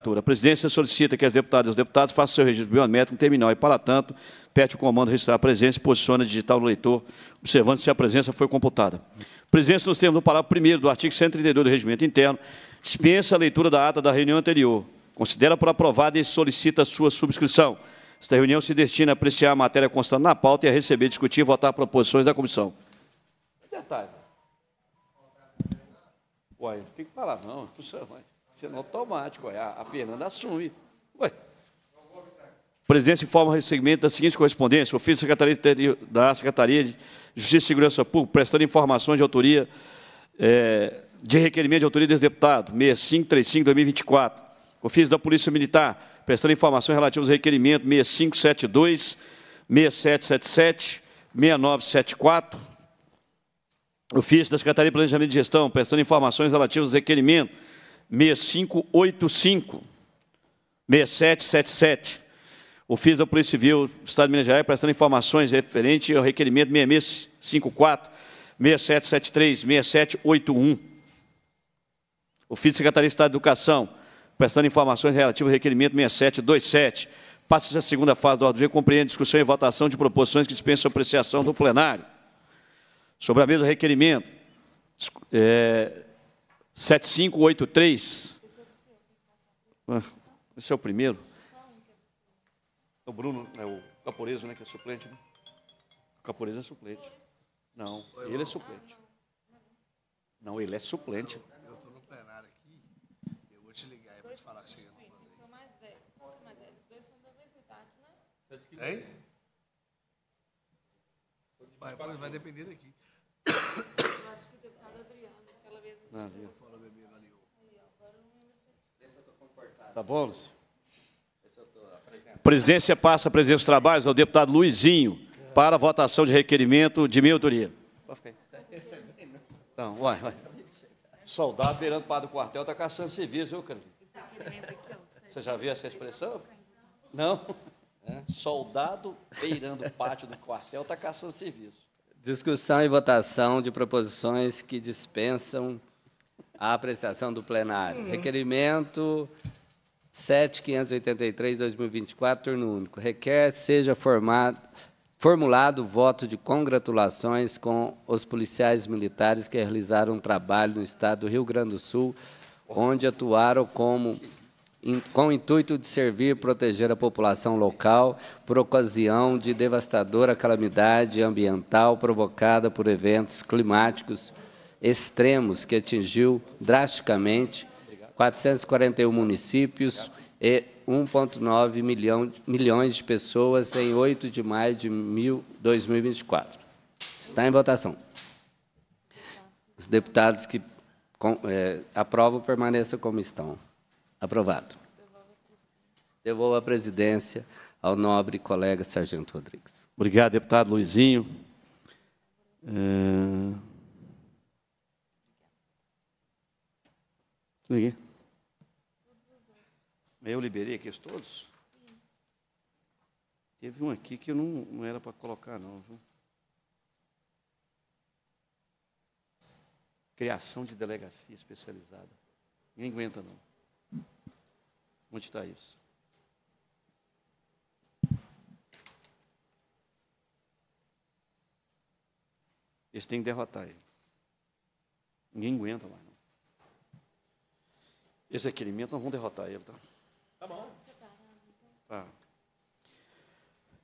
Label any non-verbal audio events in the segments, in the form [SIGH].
A presidência solicita que as deputadas e os deputados façam seu registro biométrico no terminal e, para tanto, pede o comando registrar a presença e posiciona digital no leitor, observando se a presença foi computada. Presença nos termos do parágrafo 1 do artigo 132 do Regimento Interno, dispensa a leitura da ata da reunião anterior, considera por aprovada e solicita sua subscrição. Esta reunião se destina a apreciar a matéria constante na pauta e a receber, discutir e votar proposições da comissão. Detalhe. Né? Uai, não tem que falar, não. Não precisa mais. Sendo automático, a, a Fernanda assume. Ué. Presidência informa o recebimento da seguinte correspondência. Ofício da Secretaria, da Secretaria de Justiça e Segurança Pública, prestando informações de autoria, é, de requerimento de autoria desse deputado, 6535-2024. Ofício da Polícia Militar, prestando informações relativas ao requerimento 6572, 6777, 6974. Ofício da Secretaria de Planejamento e Gestão, prestando informações relativas ao requerimento 6585, 6777. O FIS da Polícia Civil do Estado de Minas Gerais prestando informações referentes ao requerimento 6654, 6773, 6781. O FIS da Secretaria de Estado de Educação prestando informações relativas ao requerimento 6727. Passa-se a segunda fase do ordem do dia, compreende discussão e votação de proposições que dispensam apreciação do plenário. Sobre a mesa, requerimento. É, 7583. Ah, esse é o primeiro. É o Bruno, é o Caporeso, né, que é suplente, né? O Caporeso é suplente. Não, ele é suplente. Não, ele é suplente. Eu estou no plenário aqui, eu vou te ligar e vou te falar que você ia não fazer. Eu sou mais velho. Os dois são da mesma idade, né? Hein? Vai, vai depender daqui. Eu acho que o deputado Adriano. Tá bom, Lúcio? Presidência passa a presidência dos trabalhos ao deputado Luizinho para a votação de requerimento de minha autoria. Então, vai, vai. Soldado beirando para do quartel está caçando civis, viu, Carlinhos? Tá Você já viu essa expressão? Não? [LAUGHS] É. Soldado beirando o pátio do quartel está caçando serviço. Discussão e votação de proposições que dispensam a apreciação do plenário. Hum. Requerimento 7583-2024, turno único. Requer seja formado, formulado voto de congratulações com os policiais militares que realizaram um trabalho no estado do Rio Grande do Sul, onde atuaram como com o intuito de servir e proteger a população local por ocasião de devastadora calamidade ambiental provocada por eventos climáticos extremos que atingiu drasticamente 441 municípios e 1,9 milhão, milhões de pessoas em 8 de maio de 2024. Está em votação. Os deputados que é, aprovam permaneçam como estão. Aprovado. Devolvo a presidência ao nobre colega Sargento Rodrigues. Obrigado, deputado Luizinho. É... Eu liberei aqui todos? Sim. Teve um aqui que eu não, não era para colocar, não. Viu? Criação de delegacia especializada. Ninguém aguenta, não. Onde está isso? Eles têm que derrotar ele. Ninguém aguenta mais. Não. Esse requerimento nós vão derrotar ele, tá? Tá bom. Tá.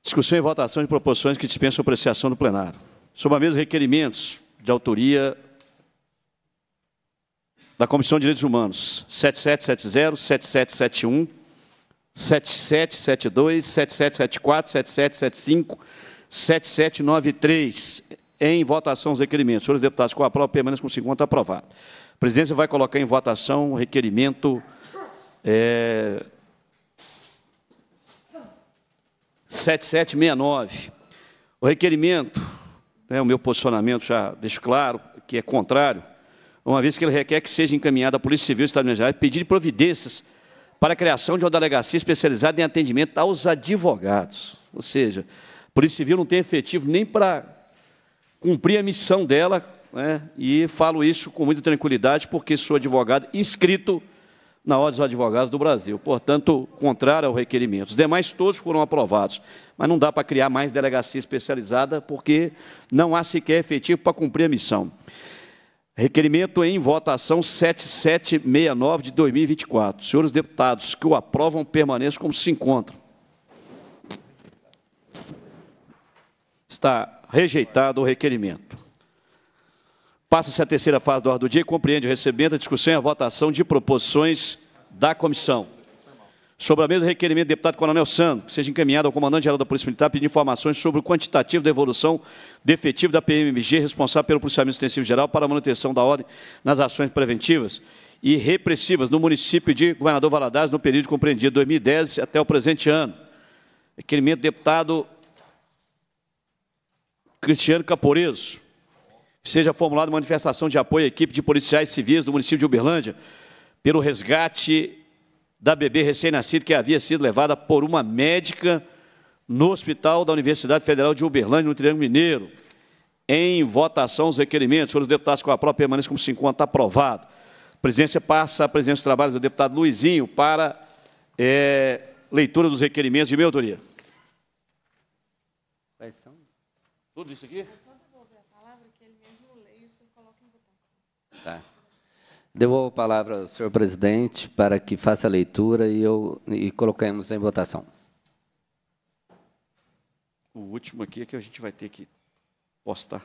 Discussão e votação de proposições que dispensam apreciação do plenário. Sobre a mesa requerimentos de autoria da Comissão de Direitos Humanos, 7770, 7771, 7772, 7774, 7775, 7793. Em votação os requerimentos. Senhores deputados, com a prova, permaneçam com 50 aprovado. A presidência vai colocar em votação o requerimento é, 7769. O requerimento, né, o meu posicionamento já deixo claro que é contrário, uma vez que ele requer que seja encaminhado à Polícia Civil do Estado de Minas Gerais, pedir providências para a criação de uma delegacia especializada em atendimento aos advogados. Ou seja, a Polícia Civil não tem efetivo nem para cumprir a missão dela, né? e falo isso com muita tranquilidade, porque sou advogado inscrito na Ordem dos Advogados do Brasil. Portanto, contrário ao requerimento. Os demais todos foram aprovados. Mas não dá para criar mais delegacia especializada, porque não há sequer efetivo para cumprir a missão. Requerimento em votação 7769 de 2024. Senhores deputados que o aprovam, permaneçam como se encontram. Está rejeitado o requerimento. Passa-se a terceira fase do ordem do dia e compreende o recebimento, a discussão e a votação de proposições da comissão. Sobre a mesma requerimento do deputado Coronel sando que seja encaminhado ao comandante-geral da Polícia Militar pedir informações sobre o quantitativo da evolução do efetivo da PMG responsável pelo policiamento extensivo geral para a manutenção da ordem nas ações preventivas e repressivas no município de Governador Valadares no período compreendido de 2010 até o presente ano. Requerimento do deputado Cristiano Caporeso, seja formulada manifestação de apoio à equipe de policiais civis do município de Uberlândia pelo resgate da bebê recém-nascida que havia sido levada por uma médica no hospital da Universidade Federal de Uberlândia, no Triângulo Mineiro. Em votação, os requerimentos. Senhores deputados, com a própria permanência como 50 aprovado. A presidência passa a presidência dos trabalhos do deputado Luizinho para é, leitura dos requerimentos de minha autoria. Tudo isso aqui? É só devolver a palavra que ele mesmo coloca Tá. Devolvo a palavra ao senhor presidente para que faça a leitura e, eu, e coloquemos em votação. O último aqui é que a gente vai ter que postar.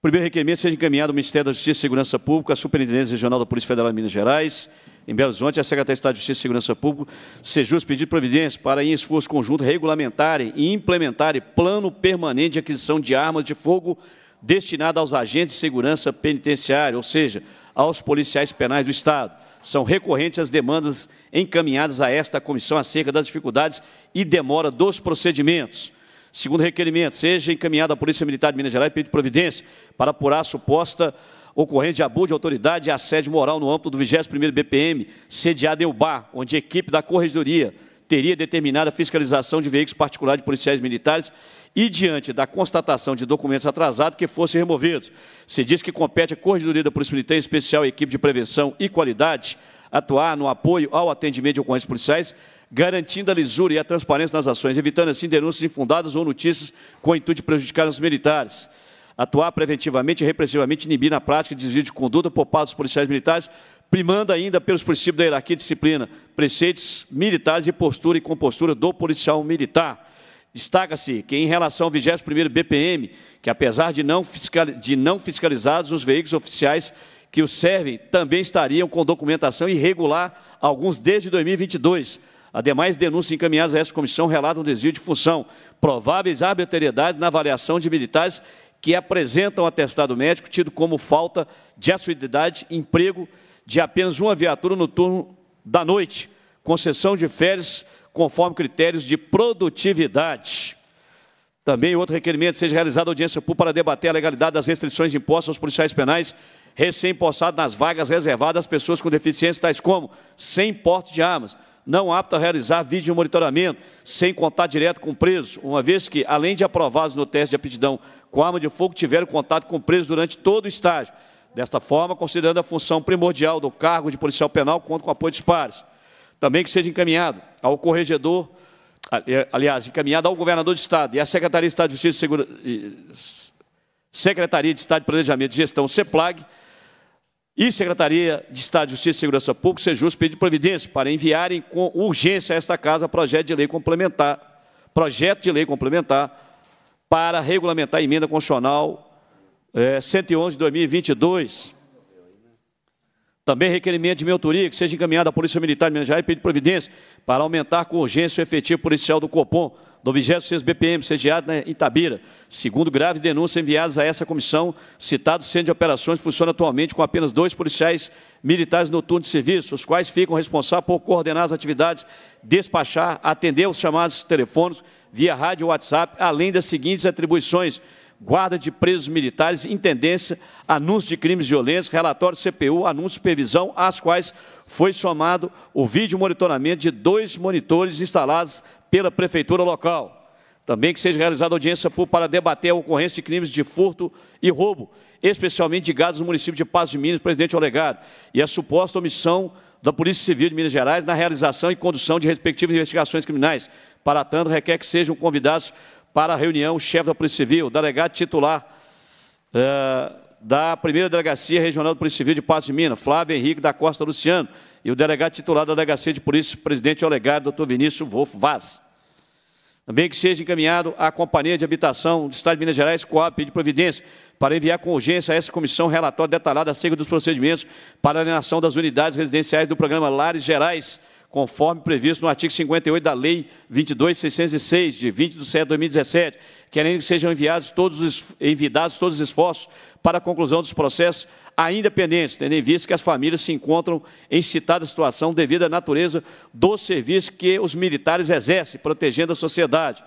primeiro requerimento seja encaminhado ao Ministério da Justiça e Segurança Pública, à Superintendência Regional da Polícia Federal de Minas Gerais, em Belo Horizonte, à Secretaria de Estado de Justiça e Segurança Pública, sejus pedir providência para, em esforço conjunto, regulamentarem e implementarem plano permanente de aquisição de armas de fogo destinado aos agentes de segurança penitenciária, ou seja, aos policiais penais do Estado. São recorrentes as demandas encaminhadas a esta comissão acerca das dificuldades e demora dos procedimentos. Segundo requerimento, seja encaminhada à Polícia Militar de Minas Gerais pedido de providência para apurar a suposta ocorrência de abuso de autoridade e assédio moral no âmbito do 21º BPM, sediado em onde a equipe da Corregedoria teria determinada a fiscalização de veículos particulares de policiais militares e diante da constatação de documentos atrasados que fossem removidos. Se diz que compete à Corregedoria da Polícia Militar, em especial a equipe de prevenção e qualidade, atuar no apoio ao atendimento de ocorrências policiais, garantindo a lisura e a transparência nas ações, evitando assim denúncias infundadas ou notícias com o intuito de prejudicar os militares atuar preventivamente e repressivamente, inibir na prática de desvio de conduta por parte dos policiais militares, primando ainda pelos princípios da hierarquia e disciplina, preceitos militares e postura e compostura do policial militar. Destaca-se que, em relação ao 21 BPM, que apesar de não, fiscal, de não fiscalizados, os veículos oficiais que os servem também estariam com documentação irregular, alguns desde 2022. Ademais, denúncias encaminhadas a essa comissão relatam desvio de função, prováveis arbitrariedades na avaliação de militares que apresentam atestado médico tido como falta de assiduidade, emprego de apenas uma viatura no turno da noite, concessão de férias conforme critérios de produtividade. Também outro requerimento seja realizada audiência pública para debater a legalidade das restrições impostas aos policiais penais recém-possados nas vagas reservadas às pessoas com deficiências tais como sem porte de armas, não apto a realizar vídeo monitoramento, sem contato direto com o preso, uma vez que, além de aprovados no teste de aptidão com arma de fogo, tiveram contato com o preso durante todo o estágio. Desta forma, considerando a função primordial do cargo de policial penal, conta com apoio dos pares. Também que seja encaminhado ao corregedor, aliás, encaminhado ao governador de Estado e à Secretaria de Estado de Justiça e Segura... Secretaria de Estado de Planejamento e Gestão, CEPLAG, e Secretaria de Estado de Justiça e Segurança Pública, Sejus, pedir providência para enviarem com urgência a esta casa projeto de lei complementar, projeto de lei complementar para regulamentar a emenda constitucional é, eh, 111 de 2022, também requerimento de minha autoria que seja encaminhado à Polícia Militar de Minas Gerais e pedido providência para aumentar com urgência o efetivo policial do COPOM do 26 BPM, sediado em Itabira. Segundo graves denúncias enviadas a essa comissão, citado centro de operações funciona atualmente com apenas dois policiais militares noturnos de serviço, os quais ficam responsáveis por coordenar as atividades, despachar, atender os chamados telefônicos via rádio e WhatsApp, além das seguintes atribuições – guarda de presos militares, intendência, anúncio de crimes violentos, relatório CPU, anúncio de supervisão, às quais foi somado o vídeo monitoramento de dois monitores instalados pela prefeitura local. Também que seja realizada audiência pública para debater a ocorrência de crimes de furto e roubo, especialmente de gados no município de Paz de Minas, presidente Olegário, e a suposta omissão da Polícia Civil de Minas Gerais na realização e condução de respectivas investigações criminais. Para tanto, requer que sejam convidados para a reunião o chefe da Polícia Civil, delegado titular eh, da primeira Delegacia Regional da Polícia Civil de Patos de Minas, Flávio Henrique da Costa Luciano, e o delegado titular da Delegacia de Polícia, presidente Olegário, doutor Vinícius Wolf Vaz. Também que seja encaminhado à Companhia de Habitação do Estado de Minas Gerais, Coab, de providência, para enviar com urgência a essa comissão relatório detalhado acerca dos procedimentos para a alienação das unidades residenciais do programa Lares Gerais, conforme previsto no artigo 58 da Lei 22.606, de 20 de setembro de 2017, querendo que sejam enviados todos os, envidados todos os esforços para a conclusão dos processos ainda pendentes, tendo em vista que as famílias se encontram em citada situação devido à natureza do serviço que os militares exercem, protegendo a sociedade.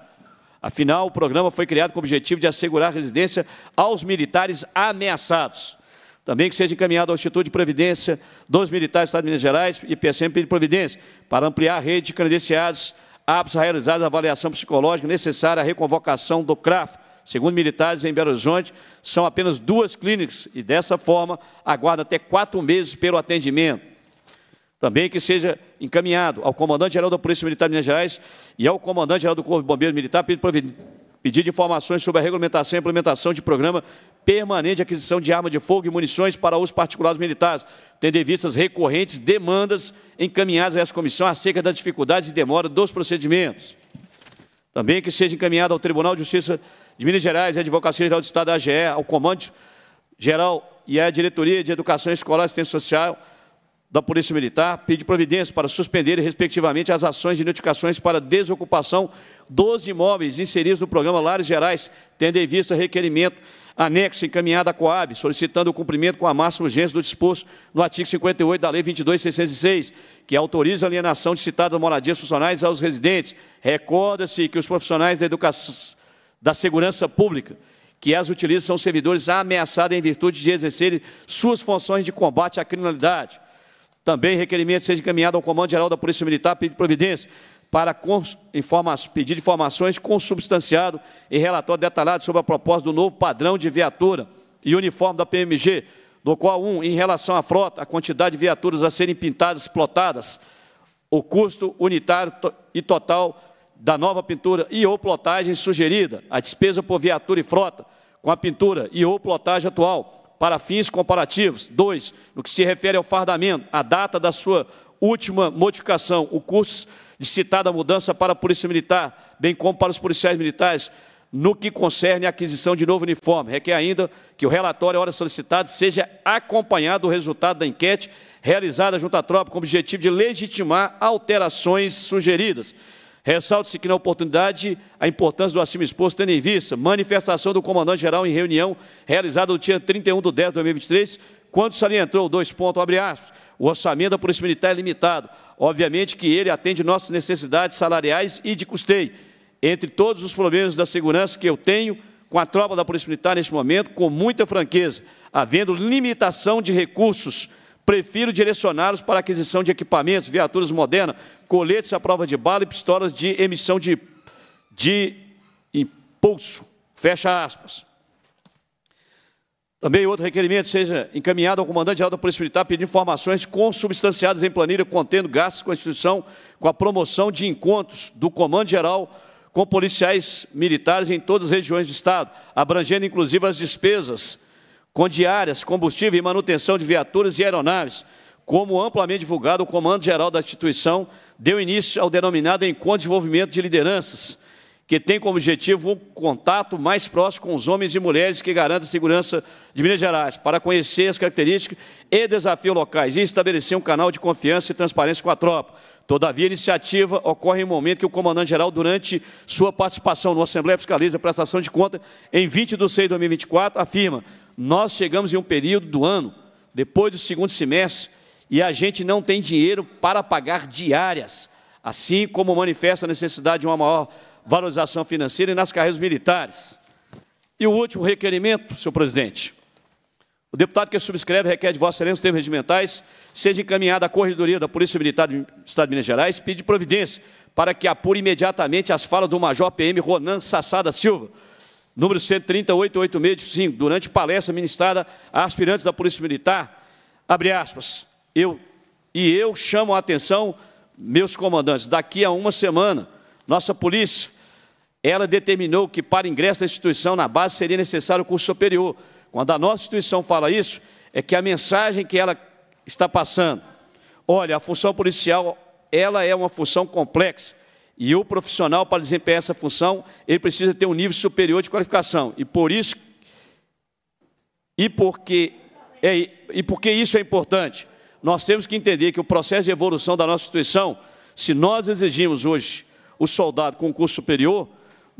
Afinal, o programa foi criado com o objetivo de assegurar residência aos militares ameaçados. Também que seja encaminhado ao Instituto de Previdência dos Militares do Estado de Minas Gerais e PSMP de Providência, para ampliar a rede de credenciados aptos a realizar a avaliação psicológica necessária à reconvocação do CRAF. Segundo militares, em Belo Horizonte, são apenas duas clínicas e, dessa forma, aguarda até quatro meses pelo atendimento. Também que seja encaminhado ao Comandante-Geral da Polícia Militar de Minas Gerais e ao Comandante-Geral do Corpo de Bombeiros Militar, pedido Pedido de informações sobre a regulamentação e implementação de programa permanente de aquisição de arma de fogo e munições para uso particular dos militares, tendo em vista as recorrentes demandas encaminhadas a essa comissão acerca das dificuldades e demora dos procedimentos. Também que seja encaminhado ao Tribunal de Justiça de Minas Gerais, à Advocacia Geral do Estado, da AGE, ao Comando Geral e à Diretoria de Educação Escolar e Assistência Social, da Polícia Militar pede providência para suspender, respectivamente, as ações de notificações para desocupação dos imóveis inseridos no programa Lares Gerais, tendo em vista requerimento anexo encaminhado à Coab, solicitando o cumprimento com a máxima urgência do disposto no artigo 58 da Lei 22.606, que autoriza a alienação de citadas moradias funcionais aos residentes. Recorda-se que os profissionais da educação, da segurança pública, que as utilizam são servidores ameaçados em virtude de exercerem suas funções de combate à criminalidade também requerimento seja encaminhado ao Comando Geral da Polícia Militar, pedido providência para pedir informações consubstanciado e relatório detalhado sobre a proposta do novo padrão de viatura e uniforme da PMG, do qual, um, em relação à frota, a quantidade de viaturas a serem pintadas e plotadas, o custo unitário e total da nova pintura e ou plotagem sugerida, a despesa por viatura e frota com a pintura e ou plotagem atual, para fins comparativos. Dois, No que se refere ao fardamento, a data da sua última modificação, o curso de citada mudança para a Polícia Militar, bem como para os policiais militares, no que concerne a aquisição de novo uniforme. Requer ainda que o relatório, hora solicitado, seja acompanhado do resultado da enquete realizada junto à tropa, com o objetivo de legitimar alterações sugeridas. Ressalta-se que na oportunidade a importância do acima exposto tendo em vista manifestação do comandante-geral em reunião realizada no dia 31 de 10 de 2023, quando salientou, dois pontos, abre aspas, o orçamento da Polícia Militar é limitado. Obviamente que ele atende nossas necessidades salariais e de custeio. Entre todos os problemas da segurança que eu tenho com a tropa da Polícia Militar neste momento, com muita franqueza, havendo limitação de recursos prefiro direcioná-los para aquisição de equipamentos, viaturas modernas, coletes à prova de bala e pistolas de emissão de, de impulso. Fecha aspas. Também outro requerimento seja encaminhado ao comandante-geral da Polícia Militar pedindo informações consubstanciadas em planilha contendo gastos com a instituição com a promoção de encontros do comando-geral com policiais militares em todas as regiões do Estado, abrangendo inclusive as despesas com diárias, combustível e manutenção de viaturas e aeronaves, como amplamente divulgado, o Comando Geral da instituição deu início ao denominado Encontro de Desenvolvimento de Lideranças, que tem como objetivo um contato mais próximo com os homens e mulheres que garantem a segurança de Minas Gerais, para conhecer as características e desafios locais e estabelecer um canal de confiança e transparência com a tropa, Todavia, a iniciativa ocorre em um momento que o comandante-geral, durante sua participação no Assembleia Fiscaliza Prestação de Conta, em 20 de 6 de 2024, afirma, nós chegamos em um período do ano, depois do segundo semestre, e a gente não tem dinheiro para pagar diárias, assim como manifesta a necessidade de uma maior valorização financeira e nas carreiras militares. E o último requerimento, senhor presidente, o deputado que subscreve requer de Vossa Excelência os termos regimentais, seja encaminhado à Corregedoria da Polícia Militar do Estado de Minas Gerais, pede providência para que apure imediatamente as falas do Major PM Ronan Sassada Silva, número 138865, durante palestra ministrada a aspirantes da Polícia Militar, abre aspas, eu, e eu chamo a atenção, meus comandantes, daqui a uma semana, nossa polícia, ela determinou que para ingresso da instituição na base seria necessário curso superior, quando a nossa instituição fala isso, é que a mensagem que ela está passando, olha, a função policial, ela é uma função complexa, e o profissional, para desempenhar essa função, ele precisa ter um nível superior de qualificação. E por isso, e porque, é, e porque isso é importante, nós temos que entender que o processo de evolução da nossa instituição, se nós exigimos hoje o soldado com curso superior,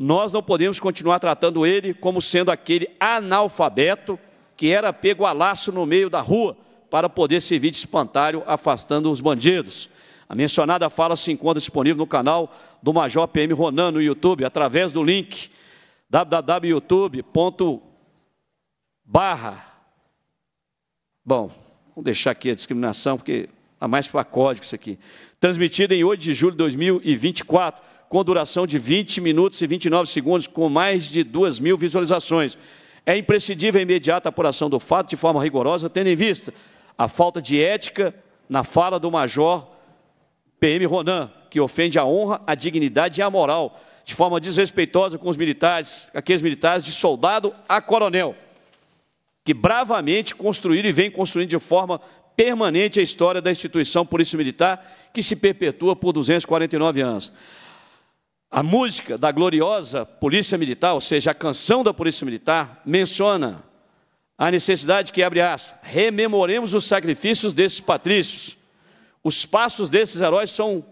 nós não podemos continuar tratando ele como sendo aquele analfabeto que era pego a laço no meio da rua para poder servir de espantalho afastando os bandidos. A mencionada fala se encontra disponível no canal do Major PM Ronan no YouTube, através do link www.youtube.com.br. Bom, vamos deixar aqui a discriminação, porque está mais para código isso aqui. Transmitida em 8 de julho de 2024 com duração de 20 minutos e 29 segundos, com mais de 2 mil visualizações. É imprescindível a imediata apuração do fato de forma rigorosa, tendo em vista a falta de ética na fala do major PM Ronan, que ofende a honra, a dignidade e a moral, de forma desrespeitosa com os militares, aqueles militares de soldado a coronel, que bravamente construíram e vem construindo de forma permanente a história da instituição Polícia Militar, que se perpetua por 249 anos. A música da gloriosa Polícia Militar, ou seja, a canção da Polícia Militar, menciona a necessidade que abre aspas, rememoremos os sacrifícios desses patrícios. Os passos desses heróis são,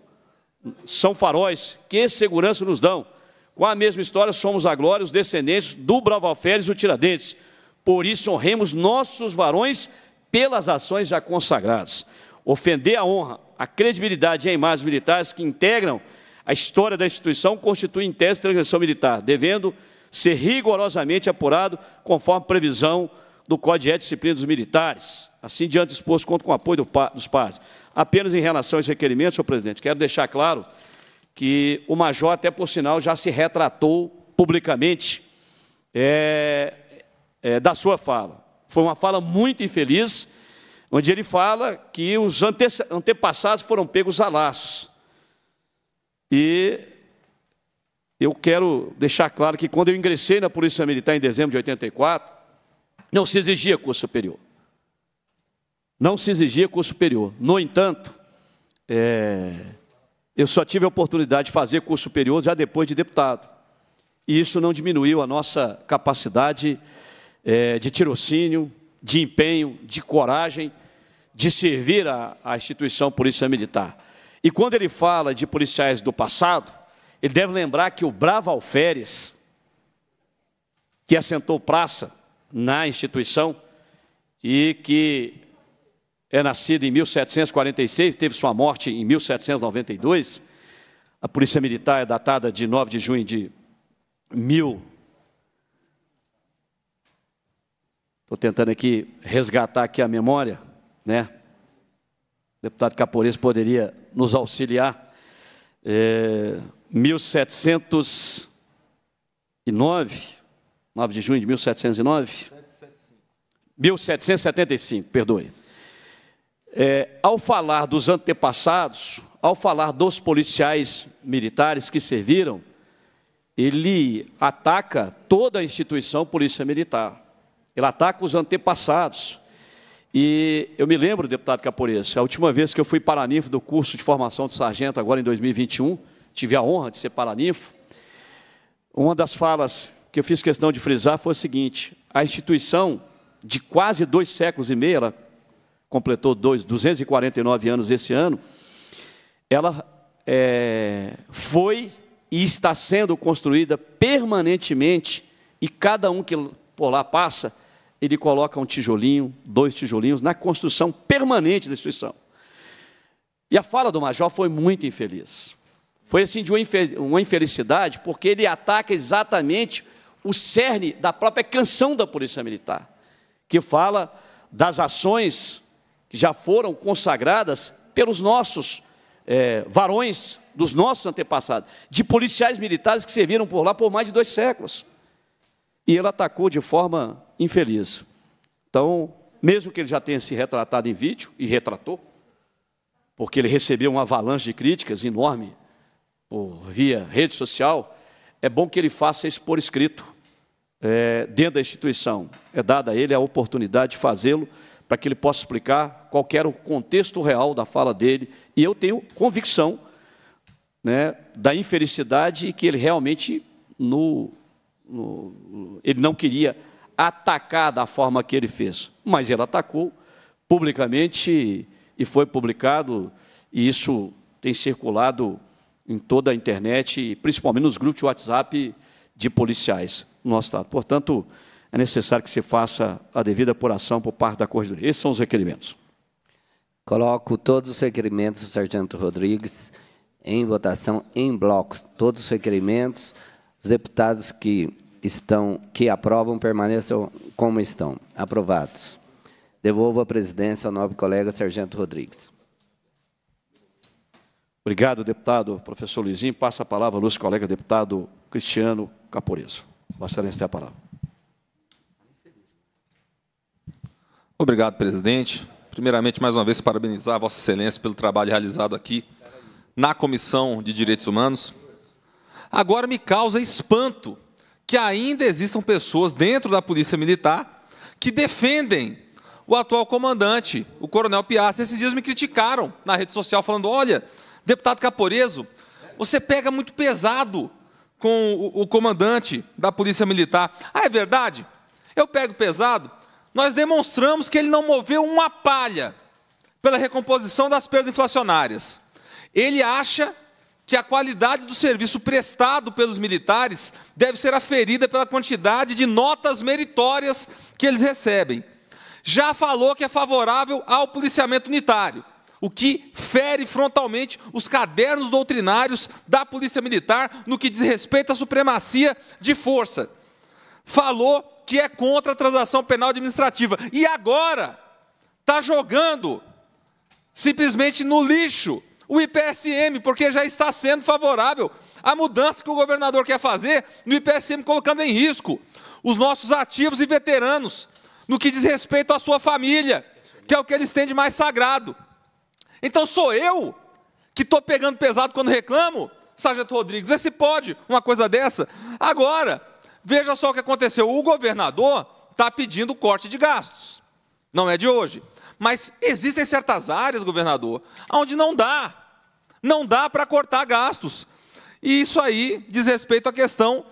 são faróis, que segurança nos dão. Com a mesma história, somos agora os descendentes do Bravo Alferes e o Tiradentes. Por isso, honremos nossos varões pelas ações já consagradas. Ofender a honra, a credibilidade e a imagem militares que integram a história da instituição constitui em tese transgressão militar, devendo ser rigorosamente apurado conforme previsão do Código de Ética e Disciplina dos Militares. Assim, diante exposto, conto com o apoio do dos pares. Apenas em relação a esse requerimento, senhor presidente, quero deixar claro que o major, até por sinal, já se retratou publicamente é, é, da sua fala. Foi uma fala muito infeliz, onde ele fala que os ante antepassados foram pegos a laços. E eu quero deixar claro que quando eu ingressei na Polícia Militar em dezembro de 84, não se exigia curso superior. Não se exigia curso superior. No entanto, é, eu só tive a oportunidade de fazer curso superior já depois de deputado. E isso não diminuiu a nossa capacidade é, de tirocínio, de empenho, de coragem de servir à instituição Polícia Militar. E quando ele fala de policiais do passado, ele deve lembrar que o Bravo Alferes, que assentou praça na instituição e que é nascido em 1746, teve sua morte em 1792, a Polícia Militar é datada de 9 de junho de 1000. Estou tentando aqui resgatar aqui a memória, né? O deputado Capores poderia nos auxiliar. É, 1709, 9 de junho de 1709. 1775, perdoe. É, ao falar dos antepassados, ao falar dos policiais militares que serviram, ele ataca toda a instituição Polícia Militar. Ele ataca os antepassados. E eu me lembro, deputado Caporesso, a última vez que eu fui paraninfo do curso de formação de sargento, agora em 2021, tive a honra de ser paraninfo, uma das falas que eu fiz questão de frisar foi a seguinte, a instituição de quase dois séculos e meio, ela completou dois, 249 anos esse ano, ela é, foi e está sendo construída permanentemente, e cada um que por lá passa ele coloca um tijolinho, dois tijolinhos, na construção permanente da instituição. E a fala do Major foi muito infeliz. Foi assim de uma infelicidade, porque ele ataca exatamente o cerne da própria canção da Polícia Militar, que fala das ações que já foram consagradas pelos nossos é, varões, dos nossos antepassados, de policiais militares que serviram por lá por mais de dois séculos e ele atacou de forma infeliz. Então, mesmo que ele já tenha se retratado em vídeo, e retratou, porque ele recebeu uma avalanche de críticas enorme por, via rede social, é bom que ele faça isso por escrito, é, dentro da instituição. É dada a ele a oportunidade de fazê-lo, para que ele possa explicar qual era o contexto real da fala dele. E eu tenho convicção né, da infelicidade e que ele realmente, no no, ele não queria atacar da forma que ele fez, mas ele atacou publicamente e foi publicado, e isso tem circulado em toda a internet, principalmente nos grupos de WhatsApp de policiais no nosso Estado. Portanto, é necessário que se faça a devida apuração por parte da Corregedoria. Esses são os requerimentos. Coloco todos os requerimentos do Sargento Rodrigues em votação em bloco. Todos os requerimentos os deputados que estão que aprovam permaneçam como estão. Aprovados. Devolvo a presidência ao nobre colega Sargento Rodrigues. Obrigado, deputado professor Luizinho. Passa a palavra ao nosso colega deputado Cristiano Caporeso. Vossa Excelência tem a palavra. Obrigado, presidente. Primeiramente, mais uma vez, parabenizar a Vossa Excelência pelo trabalho realizado aqui na Comissão de Direitos Humanos. Agora me causa espanto que ainda existam pessoas dentro da Polícia Militar que defendem o atual comandante, o Coronel Piazza. Esses dias me criticaram na rede social, falando: olha, deputado Caporeso, você pega muito pesado com o, o comandante da Polícia Militar. Ah, é verdade? Eu pego pesado. Nós demonstramos que ele não moveu uma palha pela recomposição das perdas inflacionárias. Ele acha que a qualidade do serviço prestado pelos militares deve ser aferida pela quantidade de notas meritórias que eles recebem. Já falou que é favorável ao policiamento unitário, o que fere frontalmente os cadernos doutrinários da Polícia Militar no que diz respeito à supremacia de força. Falou que é contra a transação penal administrativa. E agora está jogando simplesmente no lixo o IPSM, porque já está sendo favorável à mudança que o governador quer fazer no IPSM, colocando em risco os nossos ativos e veteranos, no que diz respeito à sua família, que é o que eles têm de mais sagrado. Então sou eu que estou pegando pesado quando reclamo, Sargento Rodrigues, vê se pode uma coisa dessa. Agora, veja só o que aconteceu: o governador está pedindo corte de gastos, não é de hoje. Mas existem certas áreas, governador, onde não dá. Não dá para cortar gastos. E isso aí diz respeito à questão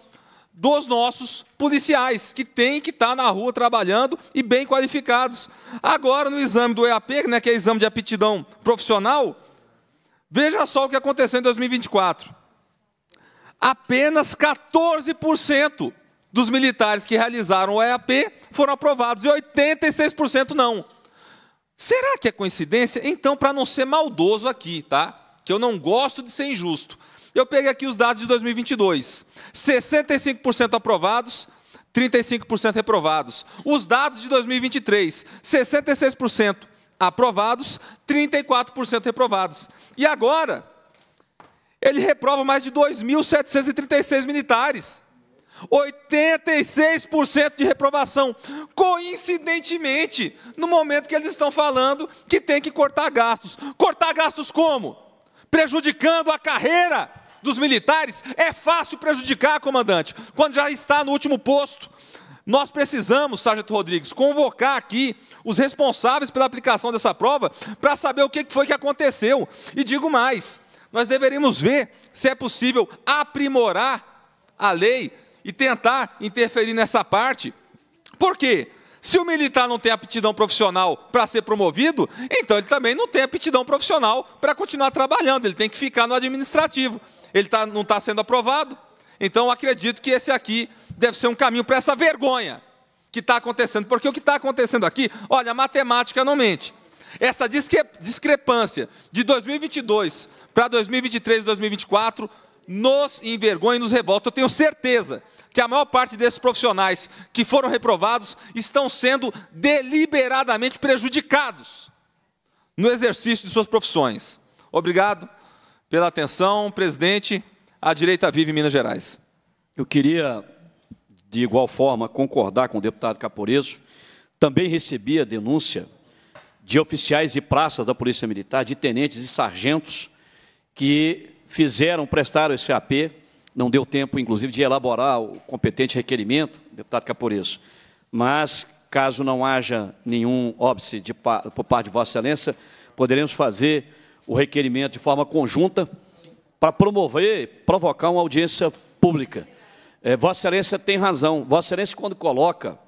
dos nossos policiais, que têm que estar tá na rua trabalhando e bem qualificados. Agora, no exame do EAP, né, que é exame de aptidão profissional, veja só o que aconteceu em 2024. Apenas 14% dos militares que realizaram o EAP foram aprovados e 86% não. Será que é coincidência? Então, para não ser maldoso aqui, tá? que eu não gosto de ser injusto. Eu peguei aqui os dados de 2022. 65% aprovados, 35% reprovados. Os dados de 2023, 66% aprovados, 34% reprovados. E agora, ele reprova mais de 2.736 militares. 86% de reprovação. Coincidentemente, no momento que eles estão falando que tem que cortar gastos. Cortar gastos como? prejudicando a carreira dos militares. É fácil prejudicar, comandante, quando já está no último posto. Nós precisamos, Sargento Rodrigues, convocar aqui os responsáveis pela aplicação dessa prova para saber o que foi que aconteceu. E digo mais: nós deveríamos ver se é possível aprimorar a lei e tentar interferir nessa parte. Por quê? Se o militar não tem aptidão profissional para ser promovido, então ele também não tem aptidão profissional para continuar trabalhando, ele tem que ficar no administrativo. Ele tá, não está sendo aprovado. Então acredito que esse aqui deve ser um caminho para essa vergonha que está acontecendo. Porque o que está acontecendo aqui, olha, a matemática não mente. Essa discrepância de 2022 para 2023 e 2024 nos envergonha e nos revolta, eu tenho certeza que a maior parte desses profissionais que foram reprovados estão sendo deliberadamente prejudicados no exercício de suas profissões. Obrigado pela atenção, presidente. A direita vive em Minas Gerais. Eu queria, de igual forma, concordar com o deputado Caporeso. Também recebi a denúncia de oficiais e praças da Polícia Militar, de tenentes e sargentos que fizeram, prestaram esse AP não deu tempo, inclusive, de elaborar o competente requerimento, deputado Caporesso. Mas, caso não haja nenhum óbice de, por parte de Vossa Excelência, poderemos fazer o requerimento de forma conjunta para promover, provocar uma audiência pública. É, Vossa Excelência tem razão. Vossa Excelência, quando coloca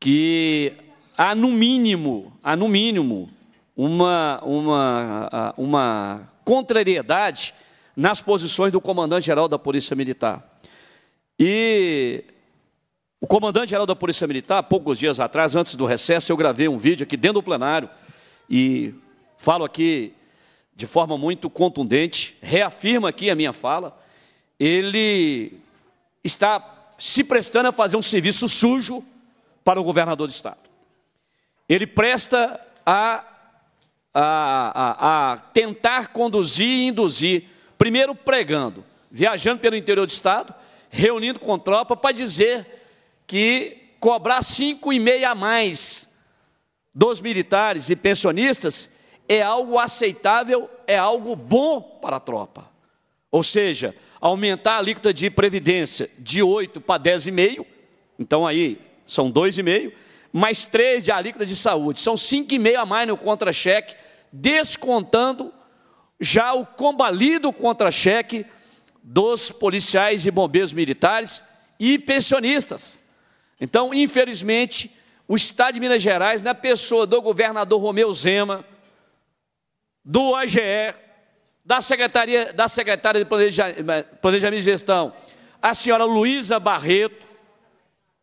que há no mínimo, há no mínimo uma, uma, uma contrariedade nas posições do comandante-geral da Polícia Militar. E o comandante-geral da Polícia Militar, poucos dias atrás, antes do recesso, eu gravei um vídeo aqui dentro do plenário e falo aqui de forma muito contundente, reafirma aqui a minha fala, ele está se prestando a fazer um serviço sujo para o governador do Estado. Ele presta a, a, a, a tentar conduzir e induzir Primeiro, pregando, viajando pelo interior do estado, reunindo com tropa para dizer que cobrar cinco e meia a mais dos militares e pensionistas é algo aceitável, é algo bom para a tropa. Ou seja, aumentar a alíquota de previdência de 8 para 10,5, então aí são 2,5, mais 3 de alíquota de saúde, são 5,5 a mais no contra-cheque, descontando já o combalido contra-cheque dos policiais e bombeiros militares e pensionistas. Então, infelizmente, o Estado de Minas Gerais, na pessoa do governador Romeu Zema, do AGE, da, Secretaria, da secretária de Planejamento e Gestão, a senhora Luísa Barreto,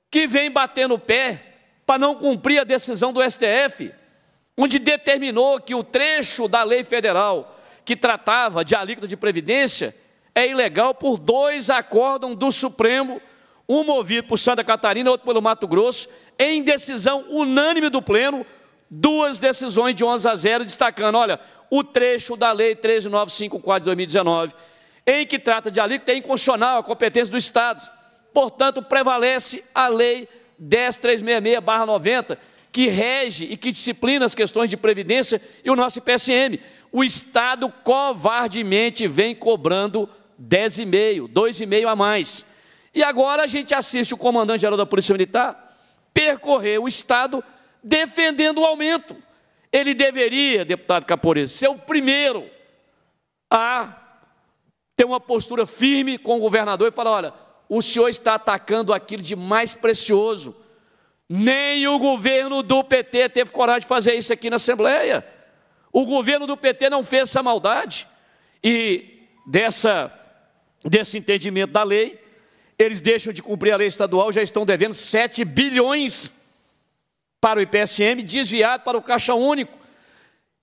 que vem batendo o pé para não cumprir a decisão do STF, onde determinou que o trecho da lei federal que tratava de alíquota de previdência é ilegal por dois acórdãos do Supremo, um movido por Santa Catarina, outro pelo Mato Grosso, em decisão unânime do Pleno, duas decisões de 11 a 0, destacando, olha, o trecho da Lei 13954 de 2019, em que trata de alíquota é inconstitucional a competência do Estado. Portanto, prevalece a Lei 10366-90, que rege e que disciplina as questões de previdência e o nosso IPSM o Estado covardemente vem cobrando 10,5, 2,5 a mais. E agora a gente assiste o comandante-geral da Polícia Militar percorrer o Estado defendendo o aumento. Ele deveria, deputado Caporese, ser o primeiro a ter uma postura firme com o governador e falar: olha, o senhor está atacando aquilo de mais precioso. Nem o governo do PT teve coragem de fazer isso aqui na Assembleia. O governo do PT não fez essa maldade e dessa, desse entendimento da lei, eles deixam de cumprir a lei estadual, já estão devendo 7 bilhões para o IPSM, desviado para o Caixa Único.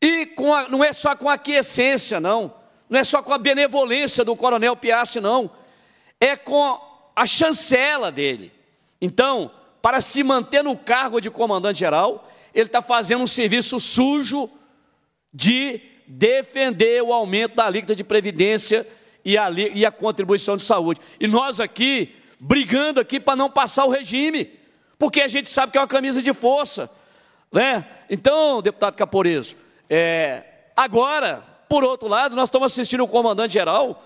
E a, não é só com a aquiescência, não. Não é só com a benevolência do coronel Piassi, não. É com a chancela dele. Então, para se manter no cargo de comandante-geral, ele está fazendo um serviço sujo, de defender o aumento da alíquota de previdência e a, e a contribuição de saúde. E nós aqui, brigando aqui para não passar o regime, porque a gente sabe que é uma camisa de força. Né? Então, deputado Caporeso, é, agora, por outro lado, nós estamos assistindo o comandante-geral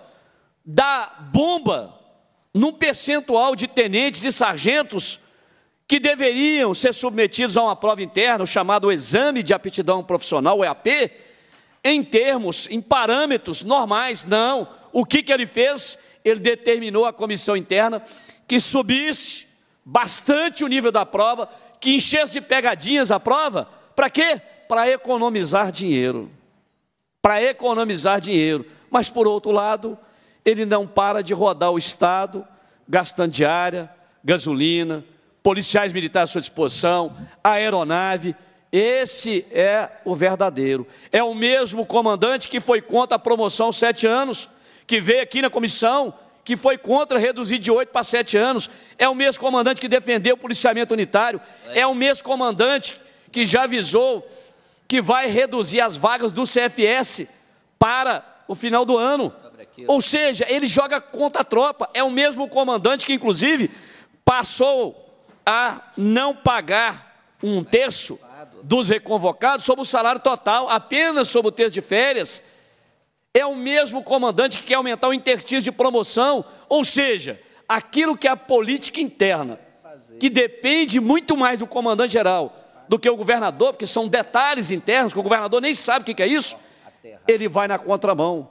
dar bomba num percentual de tenentes e sargentos que deveriam ser submetidos a uma prova interna, o chamado exame de aptidão profissional, o EAP, em termos, em parâmetros normais, não. O que, que ele fez? Ele determinou à comissão interna que subisse bastante o nível da prova, que enchesse de pegadinhas a prova, para quê? Para economizar dinheiro. Para economizar dinheiro. Mas, por outro lado, ele não para de rodar o Estado, gastando diária, gasolina, policiais militares à sua disposição, aeronave. Esse é o verdadeiro. É o mesmo comandante que foi contra a promoção sete anos, que veio aqui na comissão, que foi contra reduzir de oito para sete anos. É o mesmo comandante que defendeu o policiamento unitário. É o mesmo comandante que já avisou que vai reduzir as vagas do CFS para o final do ano. Ou seja, ele joga contra a tropa. É o mesmo comandante que, inclusive, passou a não pagar um terço dos reconvocados sobre o salário total, apenas sobre o terço de férias, é o mesmo comandante que quer aumentar o interstício de promoção, ou seja, aquilo que é a política interna, que depende muito mais do comandante-geral do que o governador, porque são detalhes internos, que o governador nem sabe o que é isso, ele vai na contramão.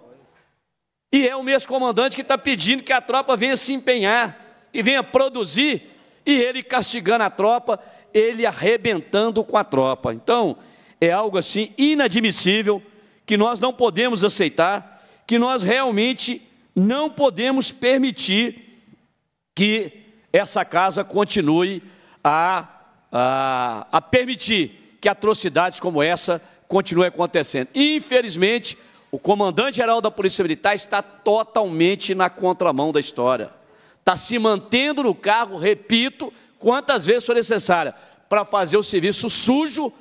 E é o mesmo comandante que está pedindo que a tropa venha se empenhar e venha produzir e ele castigando a tropa, ele arrebentando com a tropa. Então, é algo assim inadmissível que nós não podemos aceitar, que nós realmente não podemos permitir que essa casa continue a, a, a permitir que atrocidades como essa continuem acontecendo. Infelizmente, o comandante-geral da Polícia Militar está totalmente na contramão da história está se mantendo no carro, repito, quantas vezes for necessária, para fazer o serviço sujo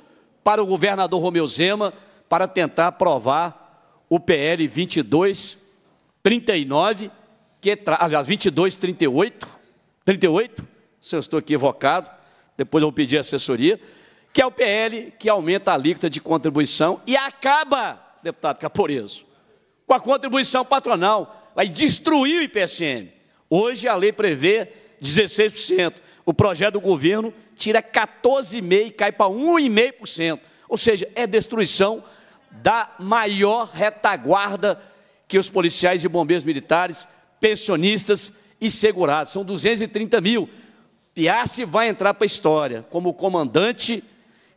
para o governador Romeu Zema, para tentar aprovar o PL 2239, que tra... aliás, 2238, 38, se eu estou equivocado, depois eu vou pedir assessoria, que é o PL que aumenta a alíquota de contribuição e acaba, deputado Caporeso, com a contribuição patronal, vai destruir o IPSM. Hoje a lei prevê 16%. O projeto do governo tira 14,5% e cai para 1,5%. Ou seja, é destruição da maior retaguarda que os policiais e bombeiros militares, pensionistas e segurados. São 230 mil. Piace vai entrar para a história como comandante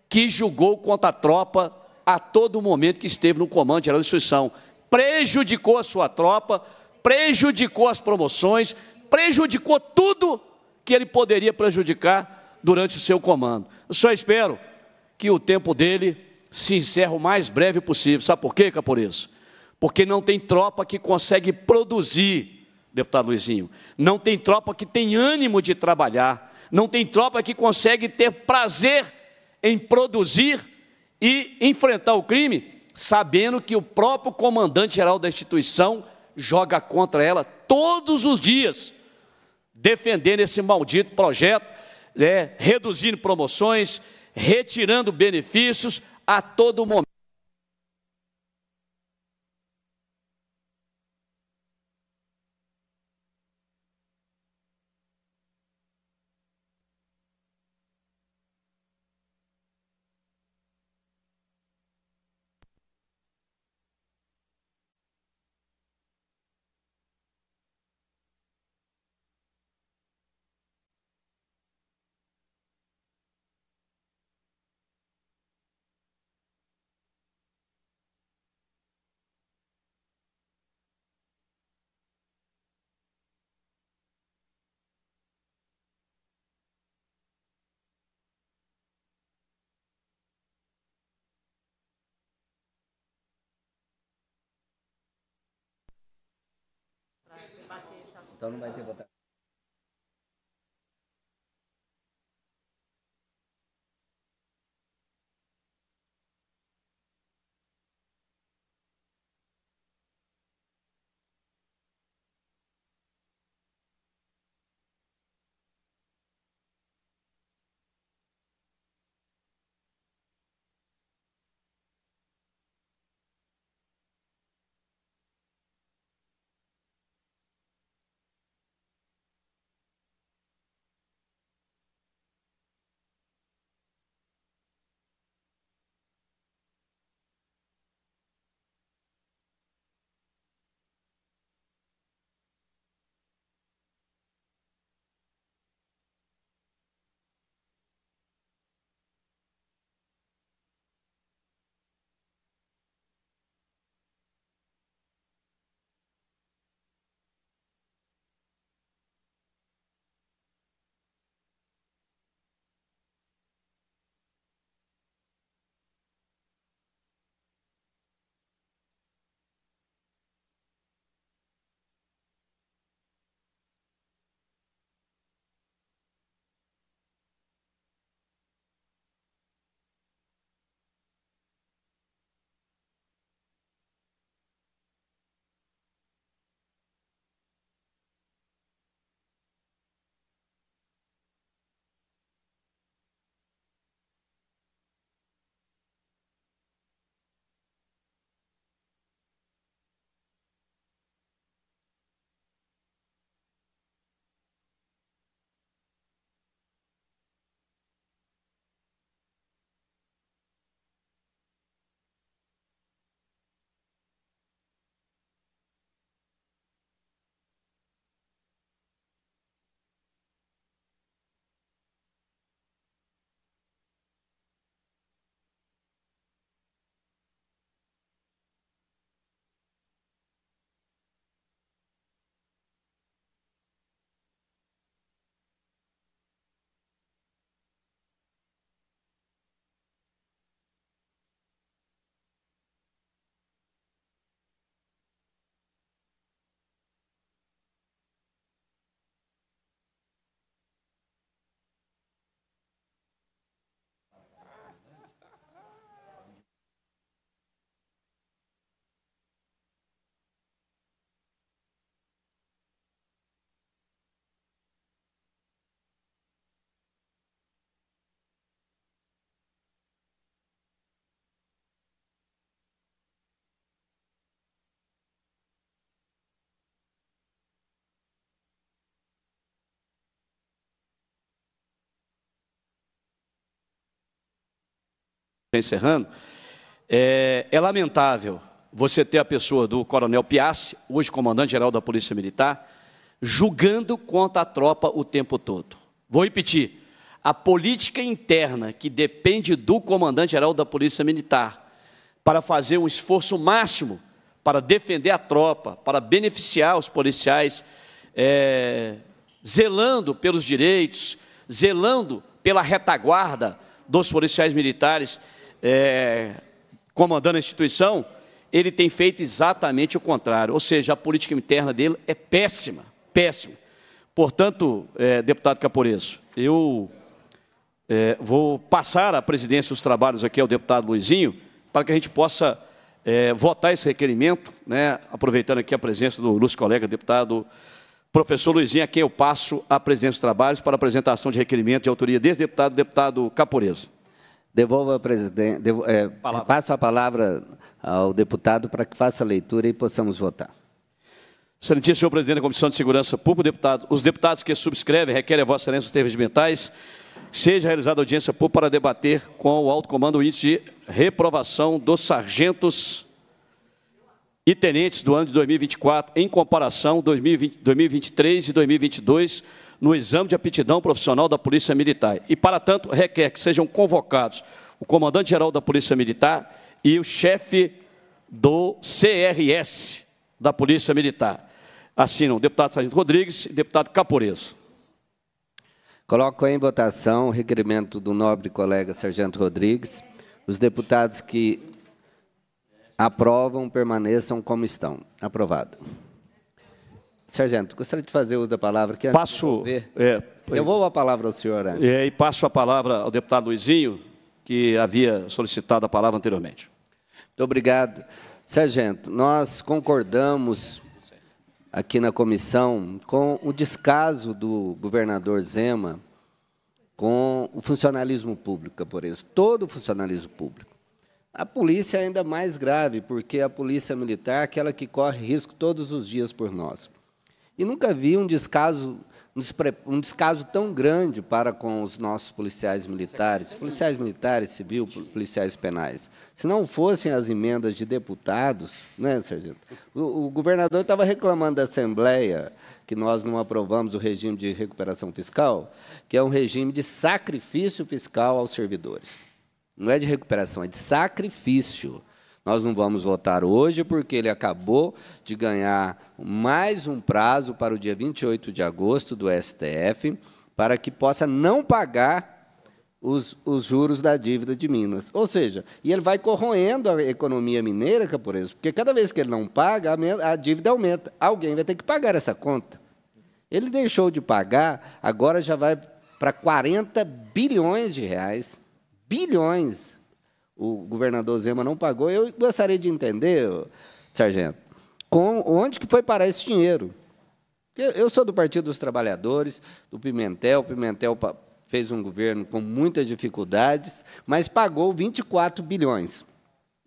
que julgou contra a tropa a todo momento que esteve no comando geral da instituição. Prejudicou a sua tropa, prejudicou as promoções, prejudicou tudo que ele poderia prejudicar durante o seu comando. Eu só espero que o tempo dele se encerre o mais breve possível. Sabe por quê, Caporeso? Porque não tem tropa que consegue produzir, deputado Luizinho. Não tem tropa que tem ânimo de trabalhar. Não tem tropa que consegue ter prazer em produzir e enfrentar o crime, sabendo que o próprio comandante-geral da instituição joga contra ela todos os dias, defendendo esse maldito projeto, né, reduzindo promoções, retirando benefícios a todo momento. 咱们还得把它。Tá encerrando, é, é lamentável você ter a pessoa do Coronel Piassi, hoje comandante-geral da Polícia Militar, julgando contra a tropa o tempo todo. Vou repetir. A política interna que depende do comandante-geral da Polícia Militar para fazer um esforço máximo para defender a tropa, para beneficiar os policiais, é, zelando pelos direitos, zelando pela retaguarda dos policiais militares, é, comandando a instituição, ele tem feito exatamente o contrário. Ou seja, a política interna dele é péssima, péssima. Portanto, é, deputado Caporeso, eu é, vou passar a presidência dos trabalhos aqui ao deputado Luizinho, para que a gente possa é, votar esse requerimento, né, aproveitando aqui a presença do nosso colega deputado professor Luizinho, a quem eu passo a presidência dos trabalhos para apresentação de requerimento de autoria desse deputado, deputado Caporeso. Devolvo a presidente, devo, é, passo a palavra ao deputado para que faça a leitura e possamos votar. Excelentíssimo senhor presidente da Comissão de Segurança Pública, deputado, os deputados que subscrevem requerem a vossa excelência os termos seja realizada audiência pública para debater com o alto comando o índice de reprovação dos sargentos e tenentes do ano de 2024 em comparação 2020, 2023 e 2022 no exame de aptidão profissional da Polícia Militar. E, para tanto, requer que sejam convocados o comandante-geral da Polícia Militar e o chefe do CRS da Polícia Militar. Assinam o deputado Sargento Rodrigues e deputado Caporeso. Coloco em votação o requerimento do nobre colega Sargento Rodrigues. Os deputados que aprovam permaneçam como estão. Aprovado. Sargento, gostaria de fazer uso da palavra. Que passo, é, eu é. vou a palavra ao senhor. Antes. Né? É, e passo a palavra ao deputado Luizinho, que havia solicitado a palavra anteriormente. Muito obrigado. Sargento, nós concordamos aqui na comissão com o descaso do governador Zema com o funcionalismo público, por isso, todo o funcionalismo público. A polícia é ainda mais grave, porque a polícia militar é aquela que corre risco todos os dias por nós. E nunca vi um descaso, um descaso tão grande para com os nossos policiais militares, policiais militares, civil, policiais penais. Se não fossem as emendas de deputados, né, Sargento? O, o governador estava reclamando da Assembleia que nós não aprovamos o regime de recuperação fiscal, que é um regime de sacrifício fiscal aos servidores. Não é de recuperação, é de sacrifício. Nós não vamos votar hoje porque ele acabou de ganhar mais um prazo para o dia 28 de agosto do STF, para que possa não pagar os, os juros da dívida de Minas. Ou seja, e ele vai corroendo a economia mineira, é isso, porque cada vez que ele não paga, a dívida aumenta. Alguém vai ter que pagar essa conta. Ele deixou de pagar, agora já vai para 40 bilhões de reais. Bilhões o governador Zema não pagou. Eu gostaria de entender, sargento, com, onde que foi parar esse dinheiro? Eu sou do Partido dos Trabalhadores, do Pimentel. O Pimentel fez um governo com muitas dificuldades, mas pagou 24 bilhões.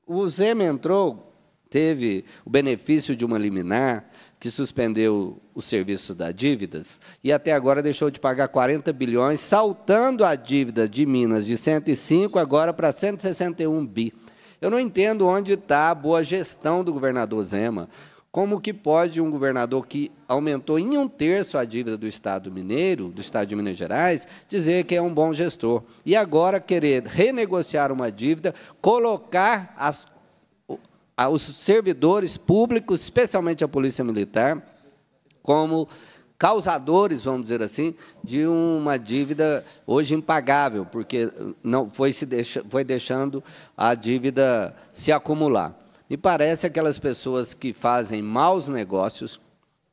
O Zema entrou, teve o benefício de uma liminar, que suspendeu o serviço das dívidas e até agora deixou de pagar 40 bilhões, saltando a dívida de Minas de 105 agora para 161 bi. Eu não entendo onde está a boa gestão do governador Zema. Como que pode um governador que aumentou em um terço a dívida do Estado mineiro, do Estado de Minas Gerais, dizer que é um bom gestor? E agora querer renegociar uma dívida, colocar as aos servidores públicos, especialmente a Polícia Militar, como causadores, vamos dizer assim, de uma dívida hoje impagável, porque não foi se foi deixando a dívida se acumular. Me parece aquelas pessoas que fazem maus negócios,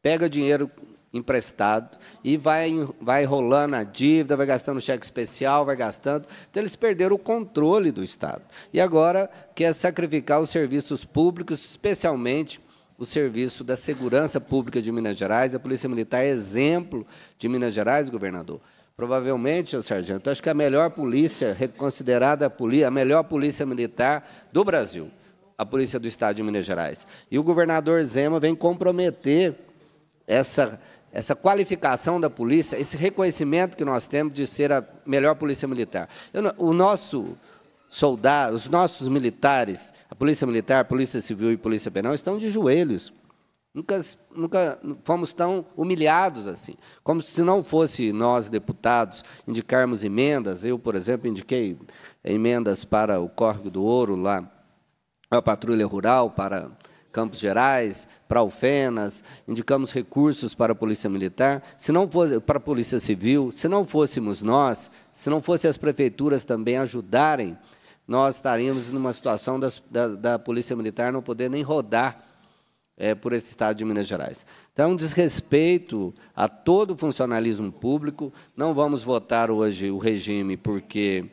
pegam dinheiro emprestado e vai, vai rolando a dívida, vai gastando cheque especial, vai gastando. Então, eles perderam o controle do Estado. E agora quer sacrificar os serviços públicos, especialmente o serviço da segurança pública de Minas Gerais. A Polícia Militar é exemplo de Minas Gerais, governador. Provavelmente, sargento, acho que é a melhor polícia, reconsiderada a melhor polícia militar do Brasil, a Polícia do Estado de Minas Gerais. E o governador Zema vem comprometer essa, essa qualificação da polícia, esse reconhecimento que nós temos de ser a melhor polícia militar. Eu, o nosso soldado, os nossos militares, a polícia militar, a polícia civil e polícia penal estão de joelhos. Nunca, nunca fomos tão humilhados assim. Como se não fosse nós, deputados, indicarmos emendas. Eu, por exemplo, indiquei emendas para o Córrego do Ouro, lá, a Patrulha Rural, para Campos Gerais, para Alfenas, indicamos recursos para a Polícia Militar, se não fosse para a Polícia Civil, se não fôssemos nós, se não fossem as prefeituras também ajudarem, nós estaríamos numa situação das, da, da, Polícia Militar não poder nem rodar é, por esse Estado de Minas Gerais. Então, é um desrespeito a todo o funcionalismo público. Não vamos votar hoje o regime porque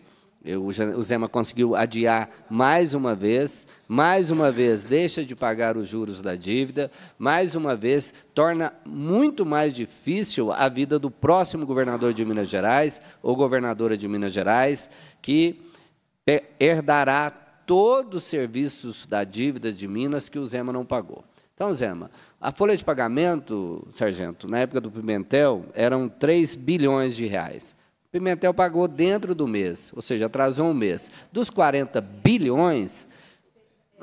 eu, o Zema conseguiu adiar mais uma vez, mais uma vez deixa de pagar os juros da dívida, mais uma vez torna muito mais difícil a vida do próximo governador de Minas Gerais ou governadora de Minas Gerais, que herdará todos os serviços da dívida de Minas que o Zema não pagou. Então, Zema, a folha de pagamento, sargento, na época do Pimentel, eram 3 bilhões de reais. Pimentel pagou dentro do mês, ou seja, atrasou um mês. Dos 40 bilhões,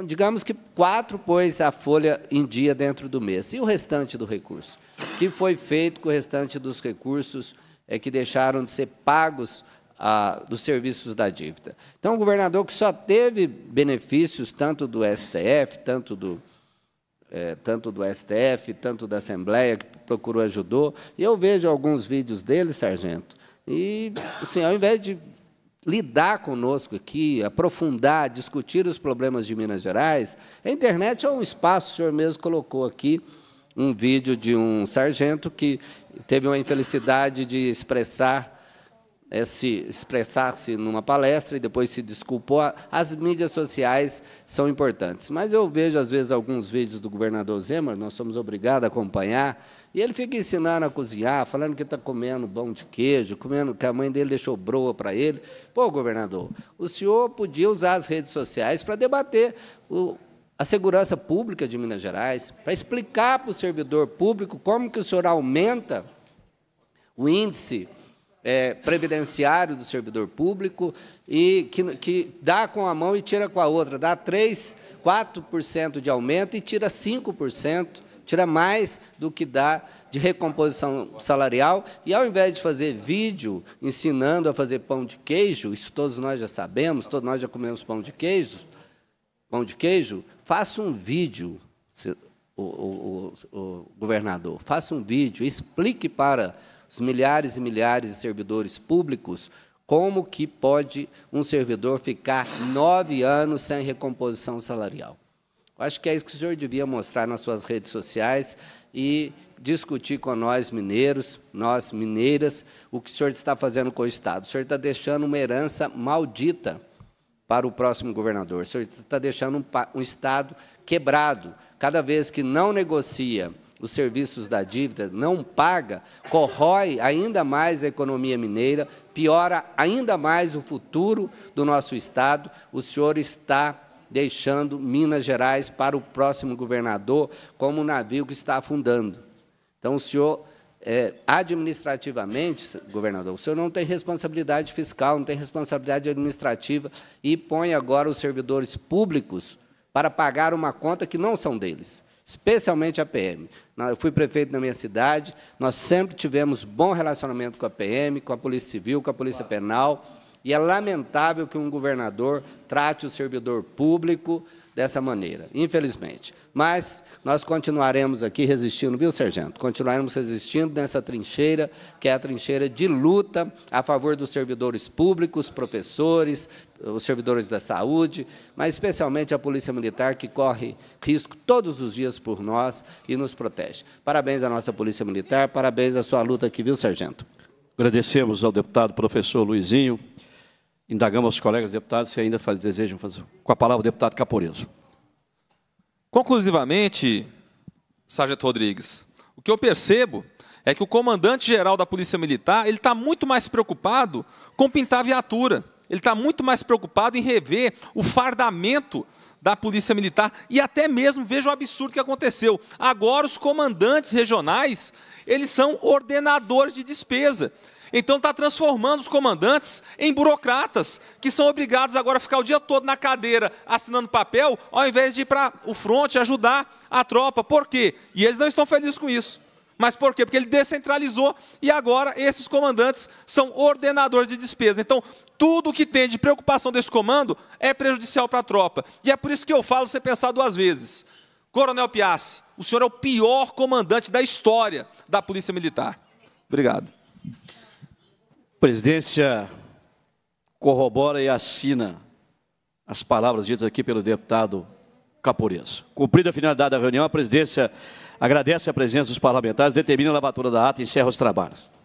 digamos que quatro pôs a folha em dia dentro do mês. E o restante do recurso? O que foi feito com o restante dos recursos é, que deixaram de ser pagos a, ah, dos serviços da dívida? Então, o governador que só teve benefícios tanto do STF, tanto do, é, tanto do STF, tanto da Assembleia, que procurou, ajudou. E eu vejo alguns vídeos dele, sargento, e, assim, ao invés de lidar conosco aqui, aprofundar, discutir os problemas de Minas Gerais, a internet é um espaço, o senhor mesmo colocou aqui um vídeo de um sargento que teve uma infelicidade de expressar é, se expressar-se numa palestra e depois se desculpou. As mídias sociais são importantes. Mas eu vejo, às vezes, alguns vídeos do governador Zema, nós somos obrigados a acompanhar, e ele fica ensinando a cozinhar, falando que está comendo pão de queijo, comendo que a mãe dele deixou broa para ele. Pô, governador, o senhor podia usar as redes sociais para debater o, a segurança pública de Minas Gerais, para explicar para o servidor público como que o senhor aumenta o índice é, previdenciário do servidor público e que, que, dá com a mão e tira com a outra, dá 3, 4% de aumento e tira 5%, tira mais do que dá de recomposição salarial. E, ao invés de fazer vídeo ensinando a fazer pão de queijo, isso todos nós já sabemos, todos nós já comemos pão de queijo, pão de queijo, faça um vídeo, o, o, o, o governador, faça um vídeo, explique para os milhares e milhares de servidores públicos, como que pode um servidor ficar nove anos sem recomposição salarial? Eu acho que é isso que o senhor devia mostrar nas suas redes sociais e discutir com nós mineiros, nós mineiras, o que o senhor está fazendo com o Estado. O senhor está deixando uma herança maldita para o próximo governador. O senhor está deixando um, um Estado quebrado. Cada vez que não negocia os serviços da dívida, não paga, corrói ainda mais a economia mineira, piora ainda mais o futuro do nosso Estado. O senhor está deixando Minas Gerais para o próximo governador como um navio que está afundando. Então, o senhor, é, administrativamente, governador, o senhor não tem responsabilidade fiscal, não tem responsabilidade administrativa e põe agora os servidores públicos para pagar uma conta que não são deles especialmente a PM. Eu fui prefeito na minha cidade, nós sempre tivemos bom relacionamento com a PM, com a Polícia Civil, com a Polícia Penal, e é lamentável que um governador trate o servidor público dessa maneira, infelizmente. Mas nós continuaremos aqui resistindo, viu, Sargento? Continuaremos resistindo nessa trincheira, que é a trincheira de luta a favor dos servidores públicos, professores, os servidores da saúde, mas especialmente a Polícia Militar, que corre risco todos os dias por nós e nos protege. Parabéns à nossa Polícia Militar, parabéns à sua luta aqui, viu, Sargento? Agradecemos ao deputado professor Luizinho. Indagamos aos colegas deputados se ainda faz, desejam fazer. Com a palavra, o deputado Caporeso. Conclusivamente, Sargento Rodrigues, o que eu percebo é que o comandante-geral da Polícia Militar ele está muito mais preocupado com pintar a viatura. Ele está muito mais preocupado em rever o fardamento da Polícia Militar e até mesmo veja o absurdo que aconteceu. Agora os comandantes regionais, eles são ordenadores de despesa. Então está transformando os comandantes em burocratas, que são obrigados agora a ficar o dia todo na cadeira assinando papel, ao invés de ir para o fronte ajudar a tropa. Por quê? E eles não estão felizes com isso. Mas por quê? Porque ele descentralizou e agora esses comandantes são ordenadores de despesa. Então, tudo que tem de preocupação desse comando é prejudicial para a tropa. E é por isso que eu falo você pensar duas vezes. Coronel Piassi, o senhor é o pior comandante da história da Polícia Militar. Obrigado presidência corrobora e assina as palavras ditas aqui pelo deputado Caporeso. Cumprida a finalidade da reunião, a presidência agradece a presença dos parlamentares, determina a lavatura da ata e encerra os trabalhos.